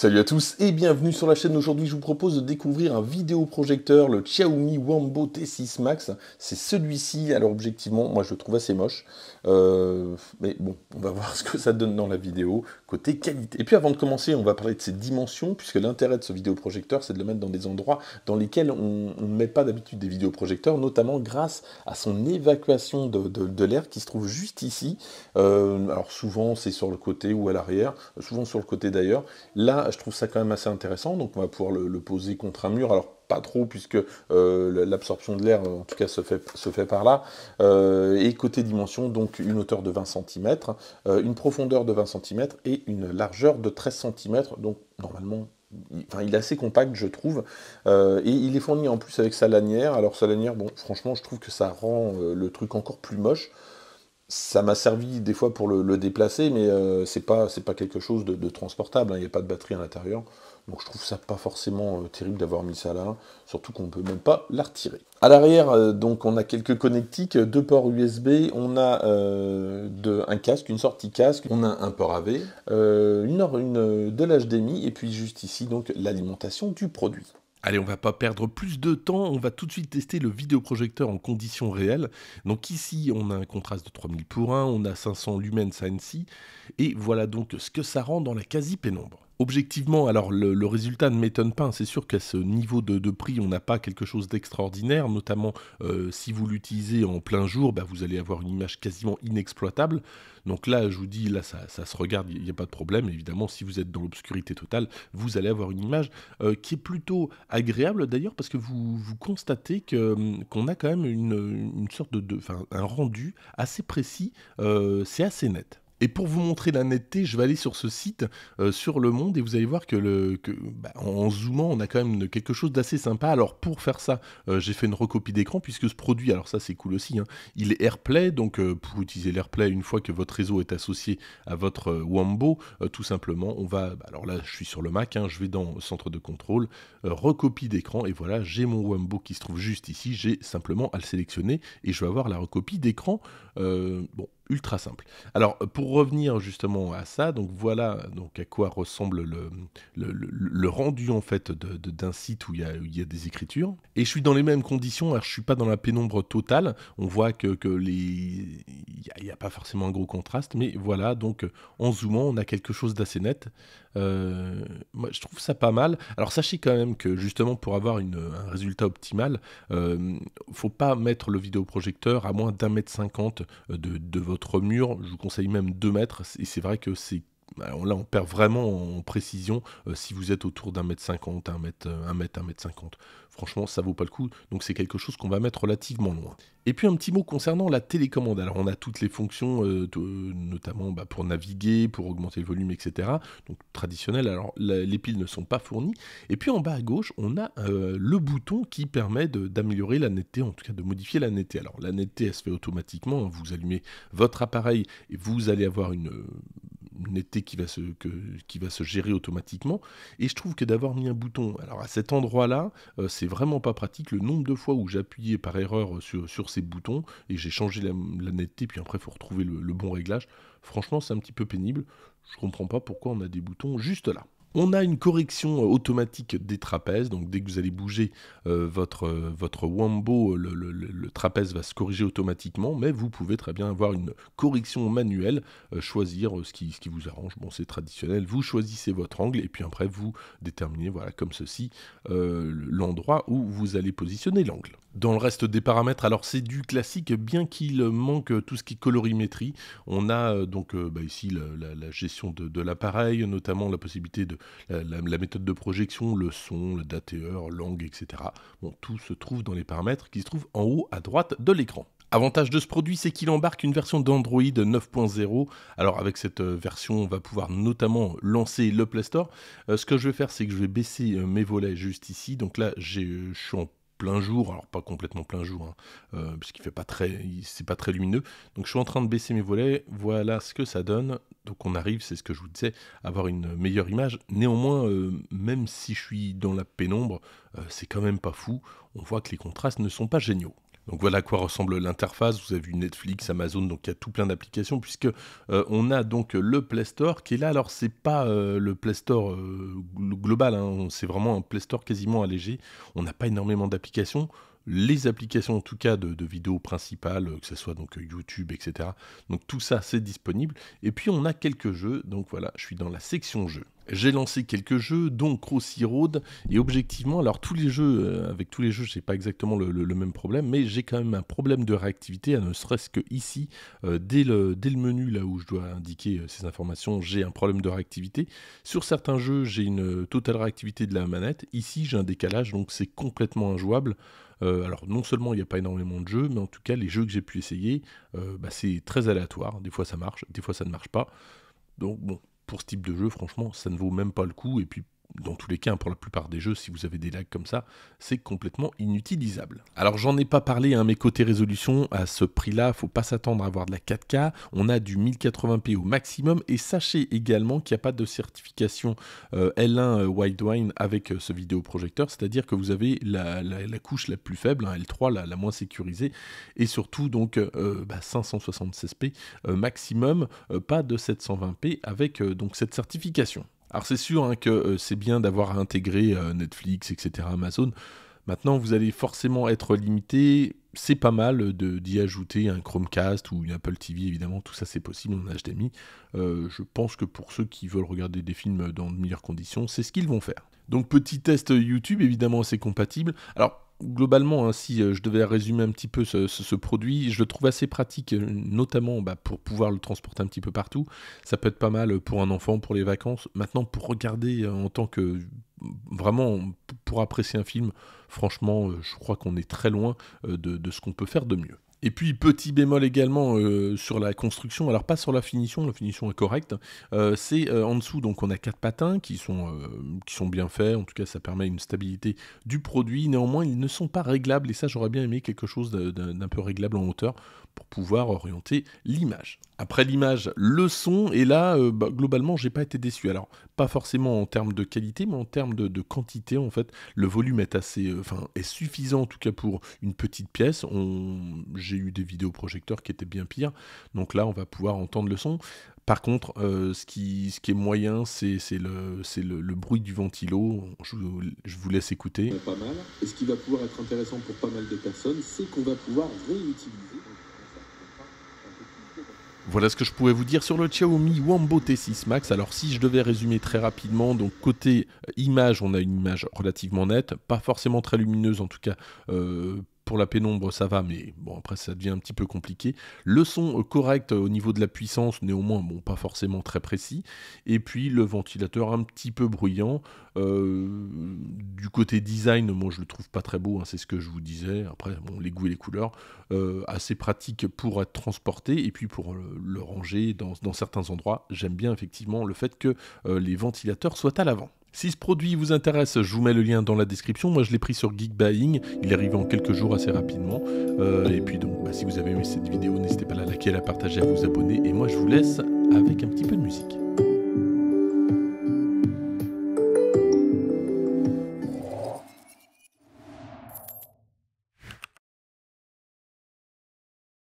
Salut à tous et bienvenue sur la chaîne. Aujourd'hui, je vous propose de découvrir un vidéoprojecteur, le Xiaomi Wambo T6 Max. C'est celui-ci. Alors, objectivement, moi, je le trouve assez moche. Euh, mais bon, on va voir ce que ça donne dans la vidéo côté qualité. Et puis, avant de commencer, on va parler de ses dimensions, puisque l'intérêt de ce vidéoprojecteur, c'est de le mettre dans des endroits dans lesquels on, ne met pas d'habitude des vidéoprojecteurs, notamment grâce à son évacuation de, l'air qui se trouve juste ici. Euh, alors, souvent, c'est sur le côté ou à l'arrière, souvent sur le côté d'ailleurs. Là, je trouve ça quand même assez intéressant. Donc on va pouvoir le, poser contre un mur. Alors pas trop puisque euh, l'absorption de l'air en tout cas se fait, se fait par là. Euh, et côté dimension, donc une hauteur de 20 cm, euh, une profondeur de 20 cm et une largeur de 13 cm. Donc normalement Enfin, il est assez compact, je trouve, et il est fourni en plus avec sa lanière. Alors sa lanière, bon, franchement, je trouve que ça rend le truc encore plus moche ça m'a servi des fois pour le, déplacer, mais euh, ce c'est pas, quelque chose de, transportable, hein. il n'y a pas de batterie à l'intérieur. Donc je trouve ça pas forcément euh, terrible d'avoir mis ça là, surtout qu'on ne peut même pas la retirer. À l'arrière, euh, donc on a quelques connectiques, deux ports USB, on a un casque, une sortie casque, on a un port AV, une, une, de l'HDMI, et puis juste ici donc l'alimentation du produit. Allez, on va pas perdre plus de temps, on va tout de suite tester le vidéoprojecteur en conditions réelles. Donc ici, on a un contraste de 3000 pour 1, on a 500 lumens ANSI, et voilà donc ce que ça rend dans la quasi-pénombre. Objectivement, alors le, résultat ne m'étonne pas. Hein. C'est sûr qu'à ce niveau de, prix, on n'a pas quelque chose d'extraordinaire. Notamment, euh, si vous l'utilisez en plein jour, bah, vous allez avoir une image quasiment inexploitable. Donc là, je vous dis, là, ça, se regarde, il n'y a pas de problème. Évidemment, si vous êtes dans l'obscurité totale, vous allez avoir une image euh, qui est plutôt agréable d'ailleurs, parce que vous, constatez hum, qu'on a quand même une, sorte de, un rendu assez précis. Euh, c'est assez net. Et pour vous montrer la netteté, je vais aller sur ce site, euh, sur le monde, et vous allez voir que, bah, en zoomant, on a quand même quelque chose d'assez sympa. Alors pour faire ça, euh, j'ai fait une recopie d'écran, puisque ce produit, alors ça c'est cool aussi, hein, il est AirPlay, donc euh, pour utiliser l'AirPlay, une fois que votre réseau est associé à votre Wambo, tout simplement, on va, bah, alors là je suis sur le Mac, hein, je vais dans centre de contrôle, recopie d'écran, et voilà, j'ai mon Wambo qui se trouve juste ici, j'ai simplement à le sélectionner, et je vais avoir la recopie d'écran. bon, ultra simple. Alors euh, pour revenir justement à ça, donc voilà donc à quoi ressemble le, le, rendu en fait d'un de, site où il, y a, des écritures. Et je suis dans les mêmes conditions, alors je suis pas dans la pénombre totale, on voit que, les... il n'y a, a, pas forcément un gros contraste, mais voilà, donc en zoomant on a quelque chose d'assez net. Euh, moi, je trouve ça pas mal. Alors, sachez quand même que justement, pour avoir un résultat optimal, euh, faut pas mettre le vidéoprojecteur à moins d'un mètre cinquante euh, de, de votre mur. Je vous conseille même deux mètres. Et c'est vrai que c'est bah, là, on perd vraiment en précision euh, si vous êtes autour d'un mètre cinquante, un mètre, euh, un mètre, un cinquante. Franchement, ça vaut pas le coup. Donc c'est quelque chose qu'on va mettre relativement loin. Et puis un petit mot concernant la télécommande. Alors on a toutes les fonctions, euh, notamment bah, pour naviguer, pour augmenter le volume, etc. Donc traditionnel. Alors les piles ne sont pas fournies. Et puis en bas à gauche, on a le bouton qui permet d'améliorer la netteté, en tout cas de modifier la netteté. Alors la netteté, elle se fait automatiquement. Hein. Vous allumez votre appareil et vous allez avoir une netteté qui va, se, qui va se gérer automatiquement. Et je trouve que d'avoir mis un bouton, alors à cet endroit-là, euh, c'est vraiment pas pratique. Le nombre de fois où j'ai appuyé par erreur euh, sur, ces boutons et j'ai changé la, netteté, puis après, il faut retrouver le, le bon réglage. Franchement, c'est un petit peu pénible. Je comprends pas pourquoi on a des boutons juste là. On a une correction euh, automatique des trapèzes, donc dès que vous allez bouger euh, votre, euh, votre wambo, le, trapèze va se corriger automatiquement, mais vous pouvez très bien avoir une correction manuelle, choisir ce qui, vous arrange, bon c'est traditionnel, vous choisissez votre angle et puis après vous déterminez, voilà comme ceci, l'endroit où vous allez positionner l'angle. Dans le reste des paramètres, alors c'est du classique, bien qu'il manque tout ce qui est colorimétrie, on a donc bah, ici la, gestion de l'appareil, notamment la possibilité de la, méthode de projection, le son, la date et heure, langue, etc. Bon, tout se trouve dans les paramètres qui se trouvent en haut à droite de l'écran. Avantage de ce produit, c'est qu'il embarque une version d'Android 9.0. Alors avec cette euh, version, on va pouvoir notamment lancer le Play Store. Euh, ce que je vais faire, c'est que je vais baisser euh, mes volets juste ici. Donc là, je suis en plein jour, alors pas complètement plein jour, hein, euh, puisqu'il fait pas très, c'est pas très lumineux. Donc je suis en train de baisser mes volets, voilà ce que ça donne. Donc on arrive, c'est ce que je vous disais, à avoir une meilleure image. Néanmoins, euh, même si je suis dans la pénombre, euh, c'est quand même pas fou. On voit que les contrastes ne sont pas géniaux. Donc voilà à quoi ressemble l'interface. Vous avez vu Netflix, Amazon, donc il y a tout plein d'applications puisque euh, on a donc le Play Store qui est là. Alors c'est pas euh, le Play Store euh, global, hein. c'est vraiment un Play Store quasiment allégé. On n'a pas énormément d'applications les applications en tout cas de, vidéos principales, que ce soit donc YouTube, etc. Donc tout ça c'est disponible. Et puis on a quelques jeux, donc voilà, je suis dans la section jeux. J'ai lancé quelques jeux, dont Crossy Road, et objectivement, alors tous les jeux, euh, avec tous les jeux, j'ai pas exactement le, même problème, mais j'ai quand même un problème de réactivité, à ne serait-ce que ici, euh, dès, le, dès, le, menu là où je dois indiquer euh, ces informations, j'ai un problème de réactivité. Sur certains jeux, j'ai une totale réactivité de la manette. Ici, j'ai un décalage, donc c'est complètement injouable. alors non seulement il n'y a pas énormément de jeux, mais en tout cas les jeux que j'ai pu essayer, bah, c'est très aléatoire. Des fois ça marche, des fois ça ne marche pas. Donc bon, pour ce type de jeu, franchement, ça ne vaut même pas le coup. Et puis dans tous les cas, pour la plupart des jeux, si vous avez des lags comme ça, c'est complètement inutilisable. Alors j'en ai pas parlé, hein, mais côté résolution, à ce prix-là, faut pas s'attendre à avoir de la 4K, on a du 1080p au maximum, et sachez également qu'il n'y a pas de certification euh, L1 euh, wine avec euh, ce vidéoprojecteur, c'est-à-dire que vous avez la, couche la plus faible, hein, L3 la, moins sécurisée, et surtout donc 576p bah, maximum, pas de 720p avec donc cette certification. Alors c'est sûr hein, que euh, c'est bien d'avoir intégré euh, Netflix, etc., Amazon. Maintenant, vous allez forcément être limité. C'est pas mal d'y ajouter un Chromecast ou une Apple TV, évidemment, tout ça c'est possible en HDMI. Euh, je pense que pour ceux qui veulent regarder des films dans de meilleures conditions, c'est ce qu'ils vont faire. Donc petit test YouTube, évidemment c'est compatible. Alors globalement, hein, si euh, je devais résumer un petit peu ce, produit, je le trouve assez pratique, euh, notamment bah, pour pouvoir le transporter un petit peu partout. Ça peut être pas mal pour un enfant, pour les vacances. Maintenant, pour regarder euh, en tant que vraiment pour apprécier un film, franchement, je crois qu'on est très loin de ce qu'on peut faire de mieux. Et puis petit bémol également euh, sur la construction, alors pas sur la finition, la finition est correcte, euh, c'est euh, en dessous, donc on a quatre patins qui sont, qui sont bien faits, en tout cas ça permet une stabilité du produit, néanmoins ils ne sont pas réglables, et ça j'aurais bien aimé quelque chose d'un peu réglable en hauteur pour pouvoir orienter l'image. Après l'image, le son, et là globalement globalement j'ai pas été déçu, alors pas forcément en termes de qualité, mais en termes de, quantité en fait, le volume est assez, enfin est suffisant en tout cas pour une petite pièce, on j'ai eu des vidéoprojecteurs qui étaient bien pires. Donc là, on va pouvoir entendre le son. Par contre, euh, ce, qui, est moyen, c'est le, bruit du ventilo. Je, vous laisse écouter. Et ce qui va pouvoir être intéressant pour pas mal de personnes, c'est qu'on va pouvoir réutiliser voilà ce que je pourrais vous dire sur le Xiaomi Wambo T6 Max. Alors si je devais résumer très rapidement, donc côté image, on a une image relativement nette, pas forcément très lumineuse en tout cas. Euh, pour la pénombre, ça va, mais bon, après, ça devient un petit peu compliqué. Le son euh, correct euh, au niveau de la puissance, néanmoins, bon, pas forcément très précis. Et puis, le ventilateur un petit peu bruyant. Euh, du côté design, moi, je le trouve pas très beau, hein, c'est ce que je vous disais. Après, bon, les goûts et les couleurs, assez pratique pour être transporté et puis pour le, ranger dans, certains endroits. J'aime bien, effectivement, le fait que les ventilateurs soient à l'avant. Si ce produit vous intéresse, je vous mets le lien dans la description. Moi, je l'ai pris sur Geek Buying. Il est arrivé en quelques jours assez rapidement. Euh, et puis donc, bah, si vous avez aimé cette vidéo, n'hésitez pas à la liker, à la partager, à vous abonner. Et moi, je vous laisse avec un petit peu de musique.